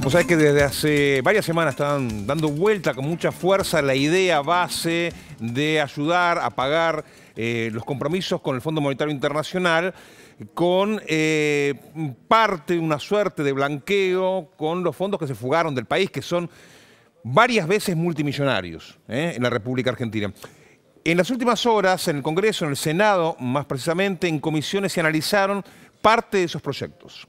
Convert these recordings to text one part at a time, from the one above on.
Vos sabés que desde hace varias semanas están dando vuelta con mucha fuerza la idea base de ayudar a pagar eh, los compromisos con el Fondo Monetario Internacional con eh, parte, una suerte de blanqueo con los fondos que se fugaron del país, que son varias veces multimillonarios eh, en la República Argentina. En las últimas horas, en el Congreso, en el Senado, más precisamente, en comisiones se analizaron parte de esos proyectos.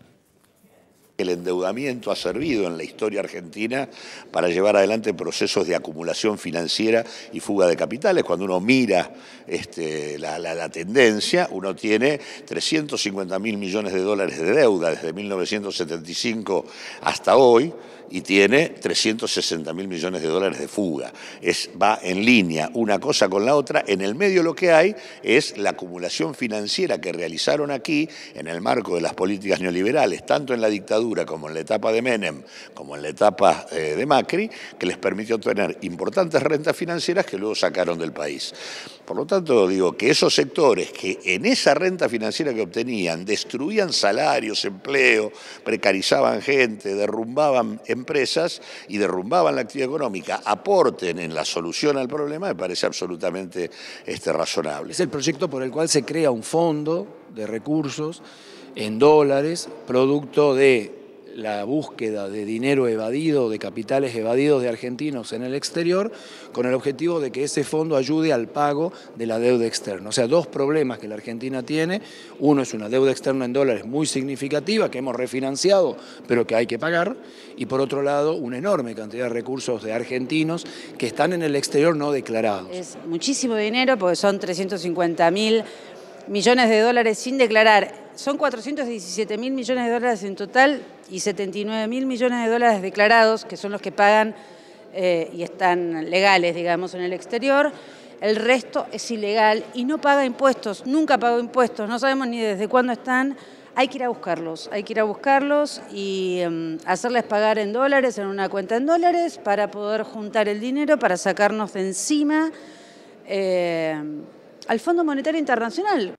El endeudamiento ha servido en la historia argentina para llevar adelante procesos de acumulación financiera y fuga de capitales. Cuando uno mira este, la, tendencia, uno tiene 350 mil millones de dólares de deuda desde 1975 hasta hoy y tiene 360 mil millones de dólares de fuga. va en línea una cosa con la otra. En el medio lo que hay es la acumulación financiera que realizaron aquí en el marco de las políticas neoliberales, tanto en la dictadura como en la etapa de Menem, como en la etapa eh, de Macri, que les permitió obtener importantes rentas financieras que luego sacaron del país. Por lo tanto, digo que esos sectores que en esa renta financiera que obtenían destruían salarios, empleo, precarizaban gente, derrumbaban empresas y derrumbaban la actividad económica, aporten en la solución al problema, me parece absolutamente este, razonable. Es el proyecto por el cual se crea un fondo de recursos en dólares, producto de la búsqueda de dinero evadido, de capitales evadidos de argentinos en el exterior, con el objetivo de que ese fondo ayude al pago de la deuda externa. O sea, dos problemas que la Argentina tiene. Uno es una deuda externa en dólares muy significativa, que hemos refinanciado, pero que hay que pagar. Y por otro lado, una enorme cantidad de recursos de argentinos que están en el exterior no declarados. Es muchísimo dinero, porque son 350 mil millones de dólares sin declarar son 417 mil millones de dólares en total y 79 mil millones de dólares declarados, que son los que pagan eh, y están legales, digamos, en el exterior. El resto es ilegal y no paga impuestos, nunca pagó impuestos, no sabemos ni desde cuándo están. Hay que ir a buscarlos, hay que ir a buscarlos y em, hacerles pagar en dólares, en una cuenta en dólares, para poder juntar el dinero, para sacarnos de encima eh, al Fondo Monetario Internacional.